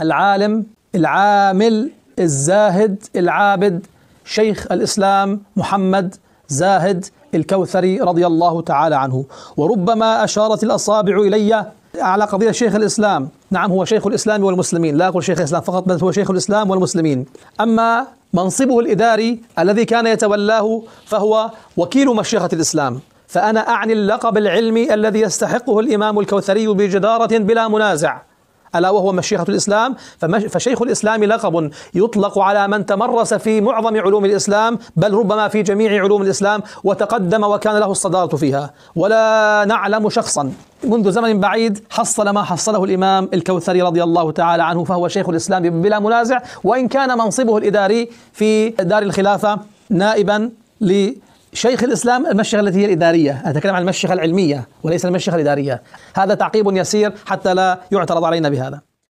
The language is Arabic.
العالم العامل الزاهد العابد شيخ الإسلام محمد زاهد الكوثري رضي الله تعالى عنه وربما أشارت الأصابع إلي على قضية شيخ الإسلام نعم هو شيخ الإسلام والمسلمين لا أقول شيخ الإسلام فقط بل هو شيخ الإسلام والمسلمين أما منصبه الإداري الذي كان يتولاه فهو وكيل مشيخة الإسلام فأنا أعني اللقب العلمي الذي يستحقه الإمام الكوثري بجدارة بلا منازع ألا وهو مشيخة الإسلام فشيخ الإسلام لقب يطلق على من تمرس في معظم علوم الإسلام بل ربما في جميع علوم الإسلام وتقدم وكان له الصدارة فيها ولا نعلم شخصا منذ زمن بعيد حصل ما حصله الإمام الكوثري رضي الله تعالى عنه فهو شيخ الإسلام بلا منازع وإن كان منصبه الإداري في دار الخلافة نائبا شيخ الاسلام المشيخه التي هي الاداريه، اتكلم عن المشيخه العلميه وليس المشيخه الاداريه. هذا تعقيب يسير حتى لا يعترض علينا بهذا.